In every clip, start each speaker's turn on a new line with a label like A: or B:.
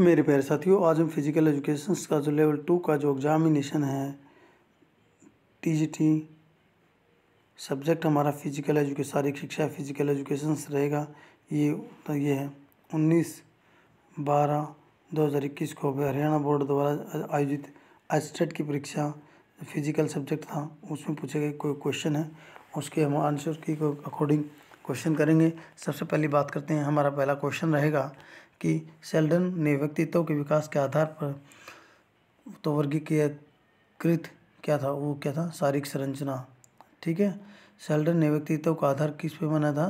A: मेरे प्यारे साथियों आज हम फिजिकल एजुकेशन का जो लेवल टू का जो एग्जामिनेशन है टीजीटी सब्जेक्ट हमारा फिजिकल एजुकेशन शारीरिक शिक्षा फिजिकल एजुकेशन रहेगा ये तो ये है उन्नीस बारह दो हज़ार इक्कीस को हरियाणा बोर्ड द्वारा आयोजित एस्टेट की परीक्षा फिजिकल सब्जेक्ट था उसमें पूछे गए कोई क्वेश्चन है उसके हम आंसर की अकॉर्डिंग क्वेश्चन करेंगे सबसे पहली बात करते हैं हमारा पहला क्वेश्चन रहेगा कि सेल्डन ने व्यक्तित्व के विकास के आधार पर तो वर्गीकृत क्या था वो क्या था शारीरिक संरचना ठीक है सेल्डन ने व्यक्तित्व का आधार किस पे माना था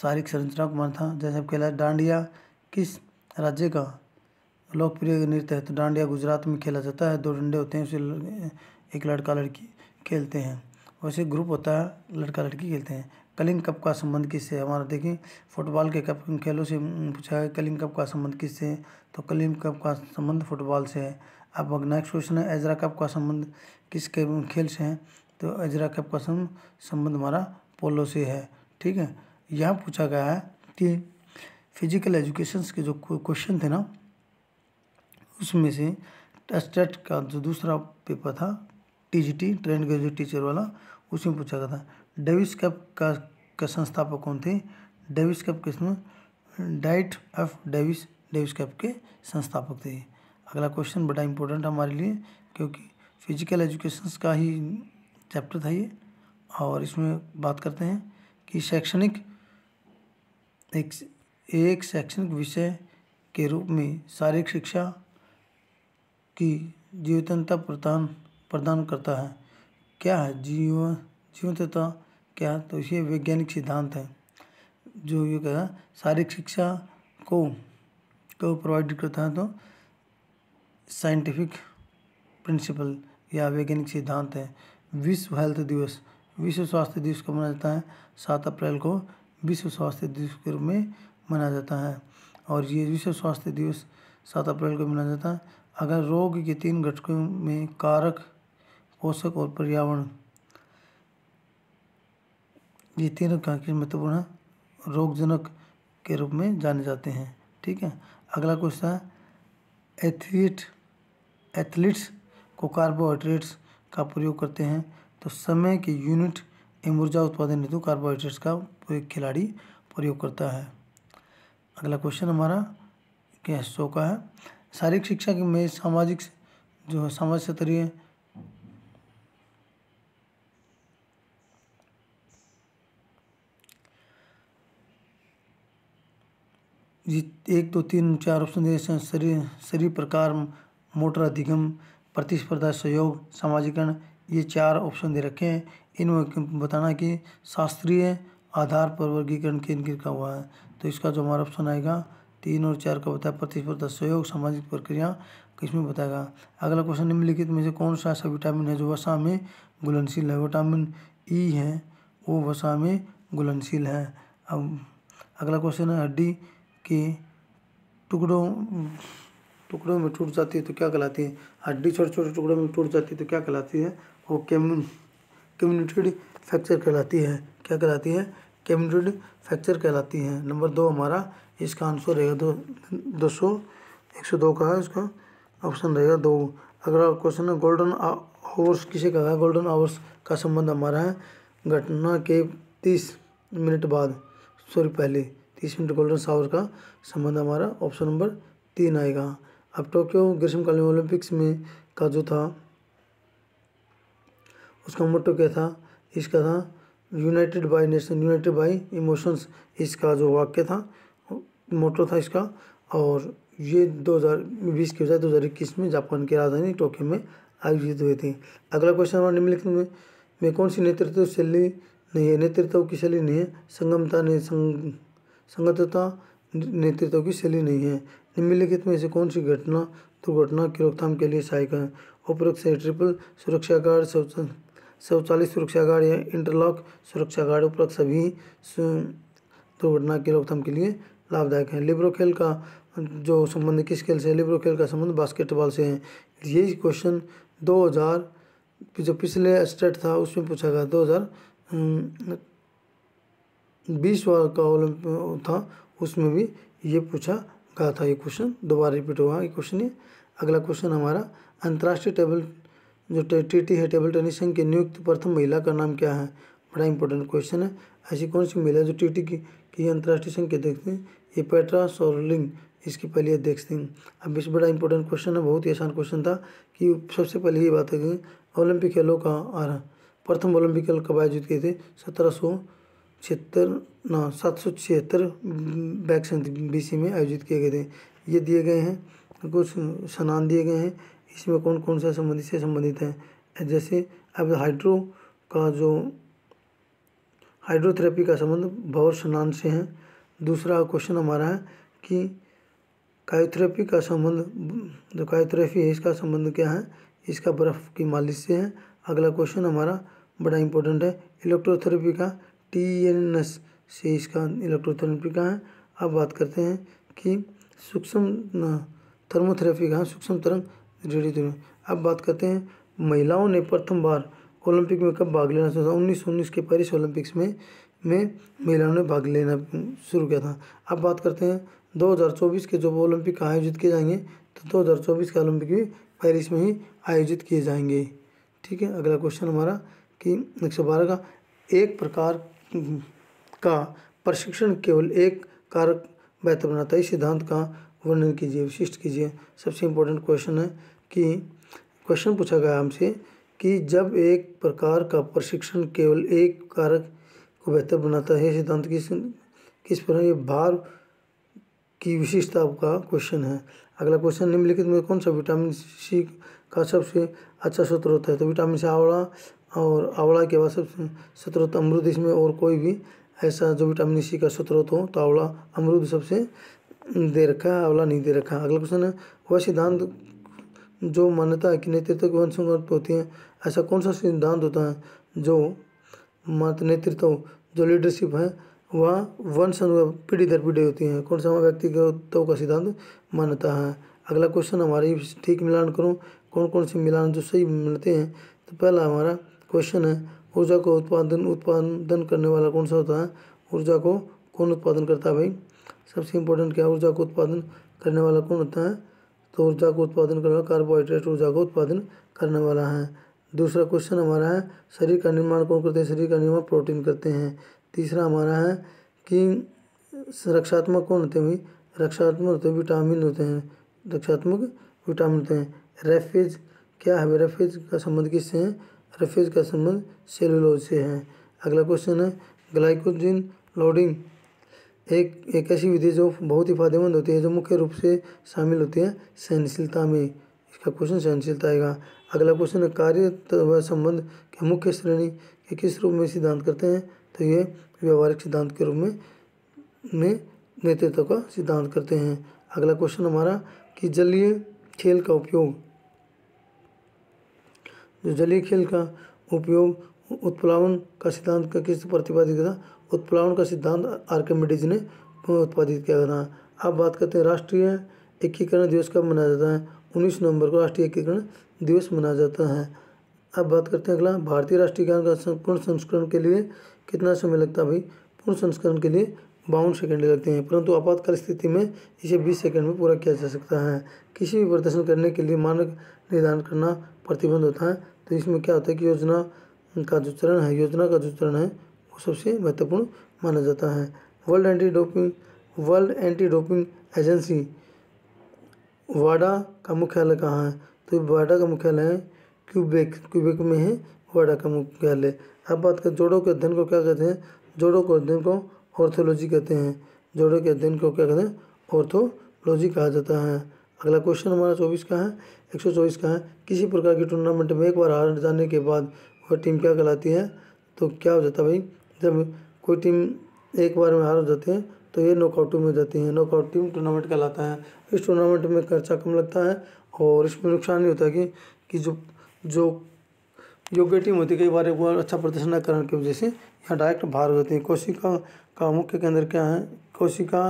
A: शारीरिक संरचना को माना था जैसे खेला डांडिया किस राज्य का लोकप्रिय नृत्य है तो डांडिया गुजरात में खेला जाता है दो डंडे होते हैं उसे एक लड़का लड़की खेलते हैं वैसे ग्रुप होता है लड़का लड़की खेलते हैं कलिंग कप का संबंध किससे है हमारा देखिए फुटबॉल के कप खेलों से पूछा है कलिंग कप का संबंध किससे है तो कलिंग कप का संबंध फुटबॉल से है अब नेक्स्ट क्वेश्चन है एजरा कप का संबंध किसके खेल से है तो एजरा कप का संबंध हमारा पोलो से है ठीक है यहाँ पूछा गया है कि फिजिकल एजुकेशन के जो क्वेश्चन थे ना उसमें से स्टेट का जो दूसरा पेपर था T T trained graduate teacher वाला उसमें पूछा गया था डेविस कप का के संस्थापक कौन थे डेविस कप के Dwight F Davis Davis cup के संस्थापक थे अगला क्वेश्चन बड़ा इंपॉर्टेंट हमारे लिए क्योंकि फिजिकल एजुकेशन का ही चैप्टर था ये और इसमें बात करते हैं कि शैक्षणिक एक एक शैक्षणिक विषय के रूप में शारीरिक शिक्षा की जीवतनता प्रदान प्रदान करता है क्या है जीव जीवंतता क्या तो ये वैज्ञानिक सिद्धांत है जो ये कहा शारीरिक शिक्षा को को प्रोवाइड करता है तो साइंटिफिक प्रिंसिपल या वैज्ञानिक सिद्धांत है विश्व हेल्थ दिवस विश्व स्वास्थ्य दिवस को मनाया जाता है सात अप्रैल को विश्व स्वास्थ्य दिवस के रूप में मनाया जाता है और ये विश्व स्वास्थ्य दिवस सात अप्रैल को मनाया जाता है अगर रोग के तीन घटकों में कारक पोषक और पर्यावरण ये तीनों कांकेर महत्वपूर्ण रोगजनक के रूप में जाने जाते हैं ठीक है अगला क्वेश्चन है एथलीट एथलीट्स को कार्बोहाइड्रेट्स का प्रयोग करते हैं तो समय के यूनिट एम ऊर्जा उत्पादन हेतु कार्बोहाइड्रेट्स का खिलाड़ी प्रयोग करता है अगला क्वेश्चन हमारा क्या शो का है शारीरिक शिक्षा में सामाजिक जो है सामाजिक स्तरीय एक दो तीन चार ऑप्शन दिए शरीर शरीर प्रकार मोटर अधिगम प्रतिस्पर्धा सहयोग सामाजिकरण ये चार ऑप्शन दे रखे हैं इनमें बताना कि शास्त्रीय आधार पर वर्गीकरण केंद्रित का हुआ है तो इसका जो हमारा ऑप्शन आएगा तीन और चार का बताया प्रतिस्पर्धा सहयोग सामाजिक प्रक्रिया किसमें बताएगा अगला क्वेश्चन निम्नलिखित में से कौन सा ऐसा विटामिन है जो वसा में घुलनशील है विटामिन ई e है वो वसा में घुलनशील है अब अगला क्वेश्चन है हड्डी कि टुकड़ों टुकड़ों में टूट जाती है तो क्या कहलाती है हड्डी छोटे छोटे टुकड़ों में टूट जाती है तो क्या कहलाती है वो केम्यू कम्युनिटेड फ्रैक्चर कहलाती है क्या कहलाती है कम्युनिटेड फ्रैक्चर कहलाती है नंबर दो हमारा इसका आंसर रहेगा दो दो सौ एक सौ दो का है इसका ऑप्शन रहेगा दो अगला क्वेश्चन है गोल्डन आवर्स किसे कहा है गोल्डन आवर्स का संबंध हमारा है घटना के तीस मिनट बाद सॉरी पहले तीस मिनट गोल्डन सावर का संबंध हमारा ऑप्शन नंबर तीन आएगा अब टोक्यो ग्रीष्मकालीन ओलंपिक्स में का जो था उसका मोटो क्या था इसका था united by nation united by emotions इसका जो वाक्य था मोटो था इसका और ये 2020 के बजाय 2021 में जापान की राजधानी टोक्यो में आयोजित हुई थी अगला क्वेश्चन हमारा निम्नलिखित में में कौन सी नेतृत्व शैली नहीं है नेतृत्व की शैली नहीं है संगमता ने संग संगतता नेतृत्व की शैली नहीं है निम्नलिखित में से कौन सी घटना दुर्घटना की रोकथाम के लिए सहायक है उपरोक्त से ट्रिपल सुरक्षा गार्ड शौचालय सुरक्षा गार्ड या इंटरलॉक सुरक्षा गार्ड उपरोक्त सभी दुर्घटना की रोकथाम के लिए लाभदायक है लिब्रो खेल का जो संबंध किस खेल से लिब्रो खेल का संबंध बास्केटबॉल से है यही क्वेश्चन हजार जो पिछले स्टेट था उसमें पूछा गया हजार बीस बार का ओलंपिक था उसमें भी ये पूछा गया था ये क्वेश्चन दोबारा रिपीट हुआ ये क्वेश्चन ये अगला क्वेश्चन हमारा अंतर्राष्ट्रीय टेबल जो टी है टेबल टेनिस संघ के नियुक्त प्रथम महिला का नाम क्या है बड़ा इंपॉर्टेंट क्वेश्चन है ऐसी कौन सी महिला जो टी टी की, की अंतर्राष्ट्रीय संघ के देखते हैं ये पेट्रा सोरलिंग इसकी पहले अध्यक्ष थी अब इस बड़ा इंपॉर्टेंट क्वेश्चन है बहुत ही आसान क्वेश्चन था कि सबसे पहले ये बात है कि ओलंपिक खेलों का आरंभ प्रथम ओलंपिक खेल कब आयोजित किए थे सत्रह सौ छिहत्तर ना सात सौ छिहत्तर बैक बी बीसी में आयोजित किए गए थे ये दिए गए हैं कुछ स्नान दिए गए हैं इसमें कौन कौन सा संबंधित से संबंधित है जैसे अब हाइड्रो का जो हाइड्रोथेरेपी का संबंध भवर स्नान से है दूसरा क्वेश्चन हमारा है कि कायोथेरेपी का संबंध जो कायोथेरेपी है इसका संबंध क्या है इसका बर्फ़ की मालिश से है अगला क्वेश्चन हमारा बड़ा इंपॉर्टेंट है इलेक्ट्रोथेरेपी का टी एन एस से इसका इलेक्ट्रोथर्मी कहाँ है अब बात करते हैं कि सूक्ष्म थर्मोथेरेपी कहाँ सूक्ष्म तरंग रेडियो अब बात करते हैं महिलाओं ने प्रथम बार ओलंपिक में कब भाग लेना शुरू था उन्नीस उन्नीस के पेरिस ओलंपिक्स में में महिलाओं ने भाग लेना शुरू किया था अब बात करते हैं 2024 के जब ओलंपिक आयोजित किए जाएंगे तो 2024 के ओलंपिक भी पेरिस में ही आयोजित किए जाएंगे ठीक है अगला क्वेश्चन हमारा कि एक का एक प्रकार का प्रशिक्षण केवल एक कारक बेहतर बनाता है इस सिद्धांत का वर्णन कीजिए विशिष्ट कीजिए सबसे इम्पोर्टेंट क्वेश्चन है कि क्वेश्चन पूछा गया हमसे कि जब एक प्रकार का प्रशिक्षण केवल एक कारक को बेहतर बनाता है सिद्धांत किस किस पर ये भार की विशेषता का क्वेश्चन है अगला क्वेश्चन निम्नलिखित में कौन सा विटामिन सी का सबसे अच्छा सूत्र होता है तो विटामिन सी आवड़ा और आंवला के बाद सबसे स्रोत तो अमरुद इसमें और कोई भी ऐसा जो विटामिन सी का स्रोत हो तो, तो आंवला अमरुद सबसे दे रखा है आंवला नहीं दे रखा अगला क्वेश्चन है वह सिद्धांत जो मान्यता है कि नेतृत्व के वंशगत होती है ऐसा कौन सा सिद्धांत होता है जो मात नेतृत्व जो लीडरशिप है वह वंश पीढ़ी दर पीढ़ी होती है कौन सा व्यक्तिगत का सिद्धांत मान्यता है अगला क्वेश्चन हमारे ठीक मिलान करूँ कौन कौन से मिलान जो सही मिलते हैं तो पहला हमारा क्वेश्चन है ऊर्जा को उत्पादन उत्पादन करने वाला कौन सा होता है ऊर्जा को कौन उत्पादन करता है भाई सबसे इम्पोर्टेंट क्या है ऊर्जा को उत्पादन करने वाला कौन होता है तो ऊर्जा को उत्पादन करने वाला कार्बोहाइड्रेट ऊर्जा को उत्पादन करने वाला है दूसरा क्वेश्चन हमारा है शरीर का निर्माण कौन करते हैं शरीर का निर्माण प्रोटीन करते हैं तीसरा हमारा है कि रक्षात्मक कौन होते हैं भाई रक्षात्मक होते विटामिन होते हैं रक्षात्मक विटामिन होते हैं रेफेज क्या है रेफेज का संबंध किससे है रफेज का संबंध सेलुलोज से है अगला क्वेश्चन है ग्लाइकोजिन लोडिंग एक एक ऐसी विधि जो बहुत ही फायदेमंद होती है जो मुख्य रूप से शामिल होती है सहनशीलता में इसका क्वेश्चन सहनशीलता आएगा अगला क्वेश्चन है कार्य व संबंध के मुख्य श्रेणी के किस रूप में सिद्धांत करते हैं तो ये व्यवहारिक सिद्धांत के रूप में में नेतृत्व का सिद्धांत करते हैं अगला क्वेश्चन हमारा कि जलीय खेल का उपयोग जलीय खेल का उपयोग उत्प्लावन का सिद्धांत का किस प्रतिपादित किया था उत्प्लावन का सिद्धांत आर्किमिडीज ने उत्पादित किया था अब बात करते हैं राष्ट्रीय एकीकरण दिवस कब मनाया जाता है उन्नीस नवंबर को राष्ट्रीय एकीकरण दिवस मनाया जाता है अब बात करते हैं अगला भारतीय राष्ट्रीय गान का पूर्ण संस्करण के लिए कितना समय लगता है भाई पूर्ण संस्करण के लिए बावन सेकेंड लगते हैं परंतु आपातकाल स्थिति में इसे बीस सेकेंड में पूरा किया जा सकता है किसी भी प्रदर्शन करने के लिए मानक निर्धारण करना प्रतिबंध होता है तो इसमें क्या होता है कि योजना का जो चरण है योजना का जो चरण है वो सबसे महत्वपूर्ण माना जाता है world anti doping world anti doping agency वाडा का मुख्यालय कहाँ है तो वाडा का मुख्यालय है क्यूबेक क्यूबेक में है वाडा का मुख्यालय अब बात करें जोड़ों के अध्ययन को क्या कहते हैं जोड़ों के अध्ययन को ऑर्थोलॉजी कहते हैं जोड़ों के अध्ययन को क्या कहते हैं ऑर्थोलॉजी कहा जाता है अगला क्वेश्चन हमारा चौबीस का है एक सौ चौबीस का है किसी प्रकार की टूर्नामेंट में एक बार हार जाने के बाद वह टीम क्या कहलाती है तो क्या हो जाता है भाई जब कोई टीम एक बार में हार हो जाती है तो ये नॉकआउट टीम हो जाती है नॉकआउट टीम टूर्नामेंट कहलाता है इस टूर्नामेंट में खर्चा कम लगता है और इसमें नुकसान नहीं होता है कि, कि जो जो योग्य टीम होती है कई बार एक बार अच्छा प्रदर्शन न करने की वजह से यहाँ डायरेक्ट बाहर हो जाती है कोशिका का मुख्य केंद्र क्या है कोशिका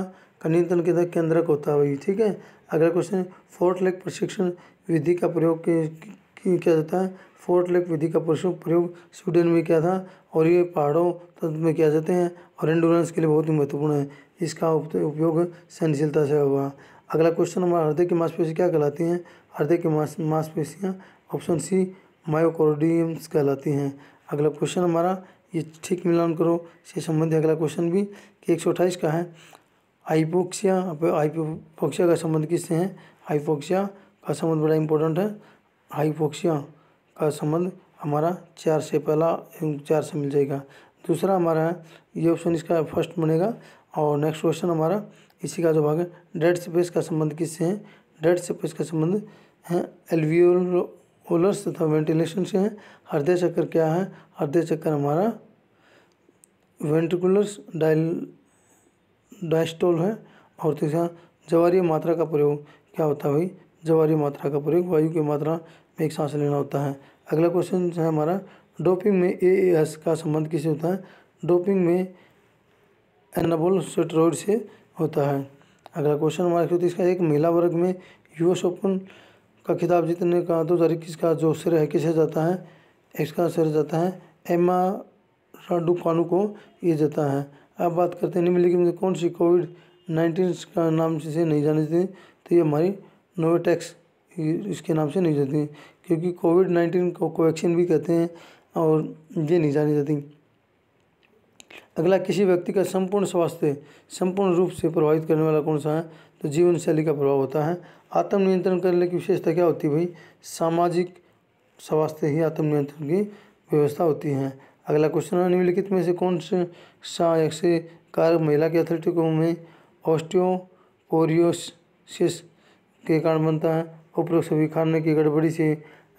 A: नियंत्रण के केंद्रक होता है वही ठीक है अगला क्वेश्चन फोर्ट लेग प्रशिक्षण विधि का प्रयोग किया जाता है फोर्ट लेग विधि का प्रयोग स्वीडन में किया था और ये पहाड़ों तंत्र में किया जाते हैं और एंडोरेंस के लिए बहुत ही महत्वपूर्ण है इसका उपयोग सहनशीलता से हुआ अगला क्वेश्चन हमारा हृदय की मांसपेशी क्या कहलाती हैं हृदय की मांसपेशियाँ ऑप्शन सी मायोकोडियम्स कहलाती हैं अगला क्वेश्चन हमारा ये ठीक मिलान करो इससे संबंधित अगला क्वेश्चन भी कि एक का है हाइपोक्सिया हाइपोक्सिया का संबंध किससे है हाइपोक्सिया का संबंध बड़ा इंपॉर्टेंट है हाइपोक्सिया का संबंध हमारा चार से पहला चार से मिल जाएगा दूसरा हमारा है ये ऑप्शन इसका फर्स्ट बनेगा और नेक्स्ट क्वेश्चन हमारा इसी का जो भाग है डेड स्पेस का संबंध किससे है डेड स्पेस का संबंध है एलवीओलर्स तथा वेंटिलेशन से है हृदय चक्कर क्या है हृदय चक्कर हमारा वेंटिकुलर्स डायल डायस्टोल है और तीसरा तो जवारी मात्रा का प्रयोग क्या होता है भाई जवारी मात्रा का प्रयोग वायु की मात्रा में एक सांस लेना होता है अगला क्वेश्चन है हमारा डोपिंग में ए एस का संबंध किससे होता है डोपिंग में एनाबोल सेट्रोइड से होता है अगला क्वेश्चन हमारा एक सौ एक महिला वर्ग में यूएस ओपन का खिताब जीतने का दो हज़ार इक्कीस का जो सिर है किसे जाता है इसका सिर जाता है एमा राडुकानू को ये जाता है अब बात करते हैं निम्नलिखित में कौन सी कोविड नाइन्टीन का नाम से नहीं जानी जाती तो ये हमारी नोवेटैक्स इसके नाम से नहीं जाती क्योंकि कोविड नाइन्टीन को कोवैक्सीन भी कहते हैं और ये नहीं जानी जाती अगला किसी व्यक्ति का संपूर्ण स्वास्थ्य संपूर्ण रूप से प्रभावित करने वाला कौन सा है तो जीवन शैली का प्रभाव होता है आत्म नियंत्रण करने की विशेषता क्या होती है भाई सामाजिक स्वास्थ्य ही आत्म नियंत्रण की व्यवस्था होती है अगला क्वेश्चन है निम्नलिखित में से कौन सहायक से कार महिला के एथलेटिक में ऑस्टियोपोरियोसिस के कारण बनता है उपरोक्त सभी खाने की गड़बड़ी से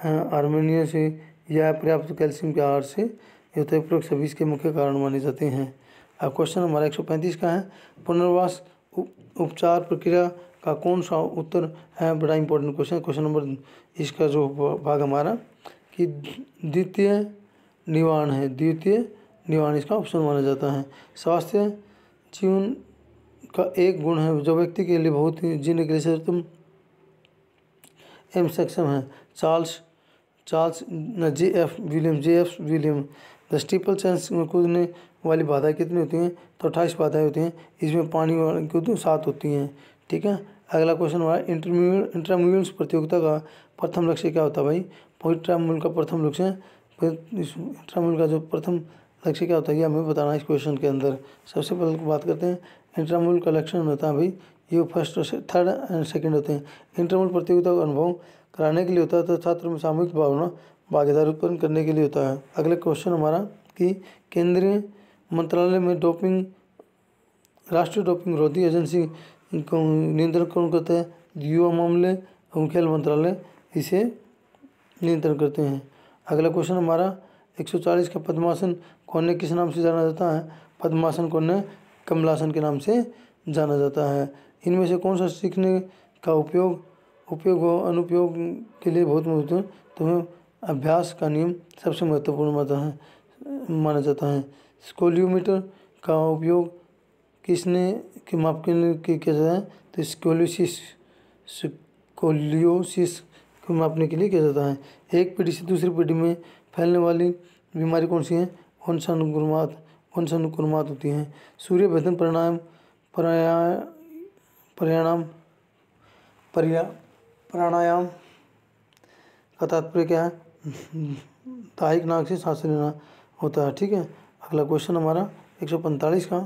A: हारमोनियो से या पर्याप्त कैल्शियम के आहार से युक्त उपरोक्त सभी इसके मुख्य कारण माने जाते हैं अब क्वेश्चन हमारा एक सौ पैंतीस का है पुनर्वास उपचार प्रक्रिया का कौन सा उत्तर है बड़ा इंपॉर्टेंट क्वेश्चन क्वेश्चन नंबर इसका जो भाग हमारा कि द्वितीय निवारण है द्वितीय निवारण इसका ऑप्शन माना जाता है स्वास्थ्य जीवन का एक गुण है जो व्यक्ति के लिए बहुत ही जीने के लिए सर्वोत्तम एम सक्षम है Charles Charles J F William J F William the steeplechase में कूदने वाली बाधाएं कितनी होती हैं तो अट्ठाईस बाधाएं होती हैं इसमें पानी वाली कूद सात होती हैं ठीक है अगला क्वेश्चन हमारा इंटरम्यूल इंटरम्यूल्स प्रतियोगिता का प्रथम लक्ष्य क्या होता है भाई इंटरम्यूल का प्रथम लक्ष्य फिर इस इंट्रामोल का जो प्रथम लक्ष्य क्या होता है ये हमें बताना है इस क्वेश्चन के अंदर सबसे पहले तो बात करते हैं इंट्रामोल का लक्षण होता है भाई ये फर्स्ट और थर्ड एंड सेकेंड होते हैं इंटरमूल प्रतियोगिता का अनुभव कराने के लिए होता है तो छात्र में सामूहिक भावना भागीदारी उत्पन्न करने के लिए होता है अगला क्वेश्चन हमारा कि केंद्रीय मंत्रालय में डोपिंग राष्ट्रीय डोपिंग रोधी एजेंसी नियंत्रण कौन करते हैं युवा मामले एवं खेल मंत्रालय इसे नियंत्रण करते हैं अगला क्वेश्चन हमारा 140 का पद्मासन कौन किस नाम से जाना जाता है पद्मासन कौन कमलासन के नाम से जाना जाता है इनमें से कौन सा सीखने का उपयोग उपयोग हो अनुपयोग के लिए बहुत महत्वपूर्ण तो अभ्यास का नियम सबसे महत्वपूर्ण माता है माना जाता है स्कोलियोमीटर का उपयोग किसने के माप के लिए किया जाता है तो स्कोलियोसिस स्कोलियोसिस को मापने के लिए किया जाता है एक पीढ़ी से दूसरी पीढ़ी में फैलने वाली बीमारी कौन सी है वंशानुक्रमात वंशानुक्रमात होती हैं सूर्य भेदन प्राणायाम प्राणायाम प्राणायाम का तात्पर्य क्या है ताहिक नाक से सांस लेना होता है ठीक है अगला क्वेश्चन हमारा पैंतालीस का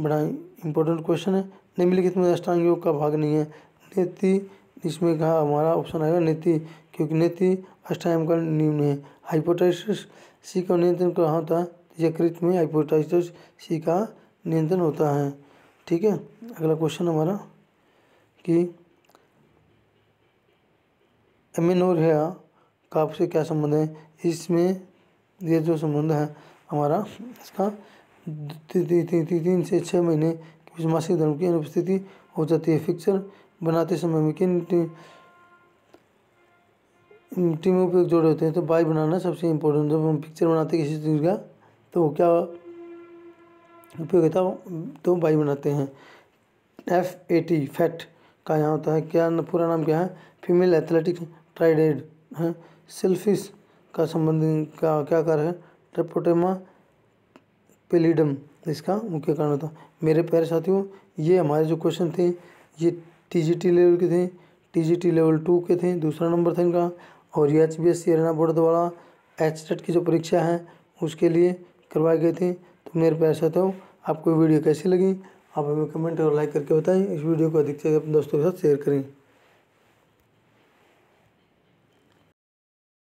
A: बड़ा इंपॉर्टेंट क्वेश्चन है निम्नलिखित में अष्टांग योग का भाग नहीं है नेति इसमें कहा हमारा ऑप्शन आएगा नीति क्योंकि नीति अष्टायम का निम्न है हाइपोटाइसिस सी का नियंत्रण कहाँ होता है यकृत में हाइपोटाइसिस सी का नियंत्रण होता है ठीक है अगला क्वेश्चन हमारा कि एमिनोरिया का आपसे क्या संबंध है इसमें ये जो संबंध है हमारा इसका तीन से छः महीने मासिक धर्म की अनुपस्थिति हो जाती है फिक्सर बनाते समय में किन टीमों पर जोड़े होते हैं तो बाई बनाना सबसे इम्पोर्टेंट जब हम पिक्चर बनाते हैं किसी चीज़ का तो क्या उपयोगिता तो बाई बनाते हैं एफ ए टी फैट का यहाँ होता है क्या पूरा नाम क्या है फीमेल एथलेटिक ट्राइडेड है सेल्फिश का संबंध का क्या कारण है ट्रेपोटेमा पेलीडम इसका मुख्य कारण होता है मेरे प्यारे साथियों ये हमारे जो क्वेश्चन थे ये टीजीटी लेवल के थे टीजीटी लेवल टू के थे दूसरा नंबर था इनका और ये H B S C Haryana board द्वारा एच टेट की जो परीक्षा है उसके लिए करवाए गए थे तो मेरे पैसा तो आपको वीडियो कैसी लगी आप हमें कमेंट और लाइक करके बताएं इस वीडियो को अधिक से अपने दोस्तों के साथ शेयर करें